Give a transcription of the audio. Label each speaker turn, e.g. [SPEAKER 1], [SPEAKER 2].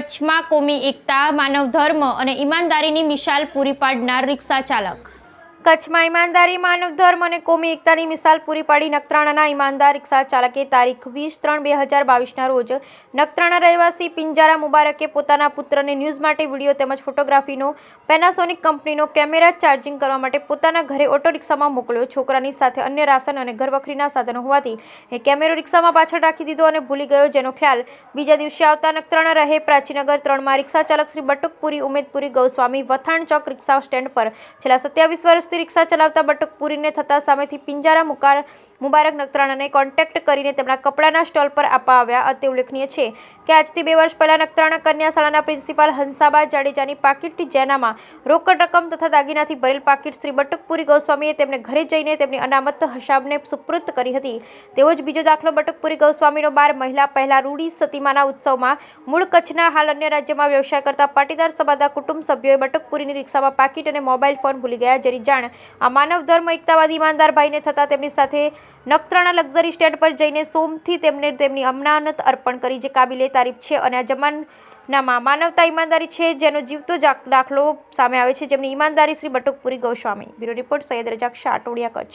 [SPEAKER 1] કચ્છમાં કોમી એકતા માનવ ધર્મ અને ઈમાનદારીની મિશાલ પૂરી પાડનાર રિક્ષા ચાલક કચ્છમાં ઈમાનદારી માનવ ધર્મ અને કોમી એકતાની मिसाल પૂરી પાડી નકત્રાણાના ઈમાનદાર 릭શા ચાલકે તારીખ 23/2022 ના રોજ નકત્રાણા રહેવાસી પિંજરા મુબારકે પોતાના પુત્રને ન્યૂઝ માટે વિડિયો તેમજ ફોટોગ્રાફીનો પેનાસોનિક કંપનીનો કેમેરા ચાર્જિંગ કરવા માટે પોતાના ઘરે ઓટો 릭સામાં મોકલ્યો છોકરાની સાથે અન્ય રાશન અને ઘરવખરીના સામાન હોવાતી એ કેમેરો 릭સામાં પાછળ રાખી દીધો અને ભૂલી ગયો જેનો ખ્યાલ બીજા દિવસે આવતા નકત્રાણા રહે પ્રાચીનનગર ત્રણ મારી 릭શા ચાલક શ્રી બટુકપુરી ઉमेदपुरी ગૌસ્વામી વઠાણચક 릭શા સ્ટેન્ડ પર છેલા 27 વર્ષ રિક્ષા ચલાવતા બટકપુરીને થતા સામેથી પિંજરા મુકાર મુબારક નકત્રાણાને કોન્ટેક્ટ કરીને તેમના કપડાના સ્ટોલ પર આપવા આવ્યા અત્યંત ઉલ્લેખનીય છે કે આજથી બે વર્ષ પહેલા નકત્રાણા કન્યાશાળાના પ્રિન્સિપાલ હંસાબા जडेजाની પાકીટ જેનામાં રોકક રકમ તથા દાગીનાથી ભરેલ પાકીટ શ્રી બટકપુરી ગૌસ્વામીએ તેમને ઘરે જઈને તેમની અનામત હિસાબને સુપ્રત કરી હતી તેવો જ બીજો દાખલો બટકપુરી ગૌસ્વામીનો બાર મહિલા પેલા રૂડી સતીમાના ઉત્સવમાં મૂળ કચ્છના હાલન્ય રાજ્યમાં વેપારી કરતા પટેલ સભાદા કુટુંબ સભ્યોએ બટકપુરીની રિક્ષામાં પાકીટ અને મોબાઈલ ફોન ભૂલી ગયા જરી પણ આ માનવ ધર્મ એકતાવાદ ઈમાનદારભાઈને થતાં તેમની સાથે નખત્રાણા લક્ઝરી સ્ટેન્ડ પર જઈને સોમથી તેમને તેમની અમનાનત અર્પણ કરી જે કાબિલે તારીફ છે અને આ જમાનામાં માનવતા ઈમાનદારી છે જેનો જીવતો દાખલો સામે આવે છે જેમની ઈમાનદારી શ્રી બટુકપુરી ગોસ્વામી બ્યુરો રિપોર્ટ સૈયદ રજાક શાહ કચ્છ